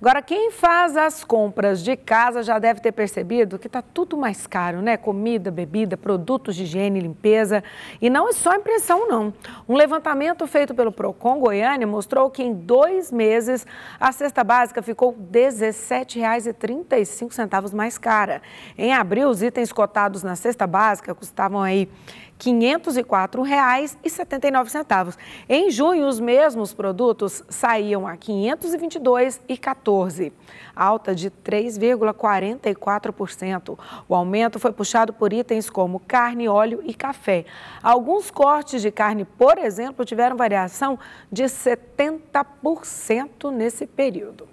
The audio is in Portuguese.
Agora, quem faz as compras de casa já deve ter percebido que está tudo mais caro, né? Comida, bebida, produtos de higiene, limpeza. E não é só impressão, não. Um levantamento feito pelo Procon Goiânia mostrou que em dois meses a cesta básica ficou R$ 17,35 mais cara. Em abril, os itens cotados na cesta básica custavam aí R$ 504,79. Em junho, os mesmos produtos saíam a R$ 522,14. 2014, alta de 3,44%. O aumento foi puxado por itens como carne, óleo e café. Alguns cortes de carne, por exemplo, tiveram variação de 70% nesse período.